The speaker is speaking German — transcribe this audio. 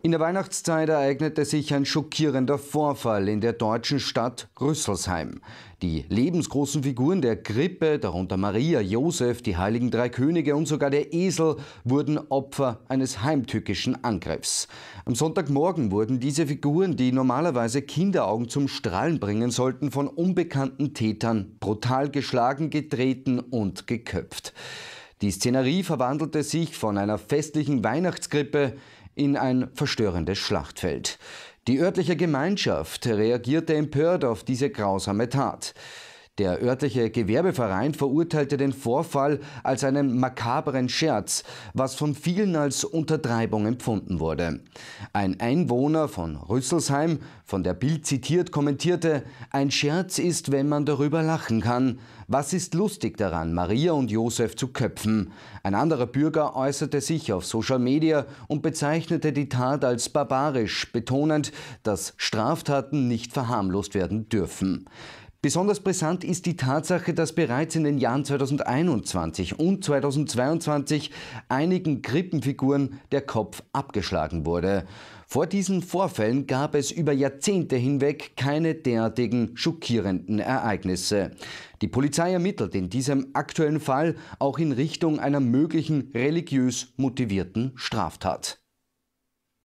In der Weihnachtszeit ereignete sich ein schockierender Vorfall in der deutschen Stadt Rüsselsheim. Die lebensgroßen Figuren der Krippe, darunter Maria, Josef, die heiligen drei Könige und sogar der Esel, wurden Opfer eines heimtückischen Angriffs. Am Sonntagmorgen wurden diese Figuren, die normalerweise Kinderaugen zum Strahlen bringen sollten, von unbekannten Tätern brutal geschlagen, getreten und geköpft. Die Szenerie verwandelte sich von einer festlichen Weihnachtskrippe in ein verstörendes Schlachtfeld. Die örtliche Gemeinschaft reagierte empört auf diese grausame Tat. Der örtliche Gewerbeverein verurteilte den Vorfall als einen makabren Scherz, was von vielen als Untertreibung empfunden wurde. Ein Einwohner von Rüsselsheim, von der Bild zitiert, kommentierte, ein Scherz ist, wenn man darüber lachen kann. Was ist lustig daran, Maria und Josef zu köpfen? Ein anderer Bürger äußerte sich auf Social Media und bezeichnete die Tat als barbarisch, betonend, dass Straftaten nicht verharmlost werden dürfen. Besonders brisant ist die Tatsache, dass bereits in den Jahren 2021 und 2022 einigen Krippenfiguren der Kopf abgeschlagen wurde. Vor diesen Vorfällen gab es über Jahrzehnte hinweg keine derartigen schockierenden Ereignisse. Die Polizei ermittelt in diesem aktuellen Fall auch in Richtung einer möglichen religiös motivierten Straftat.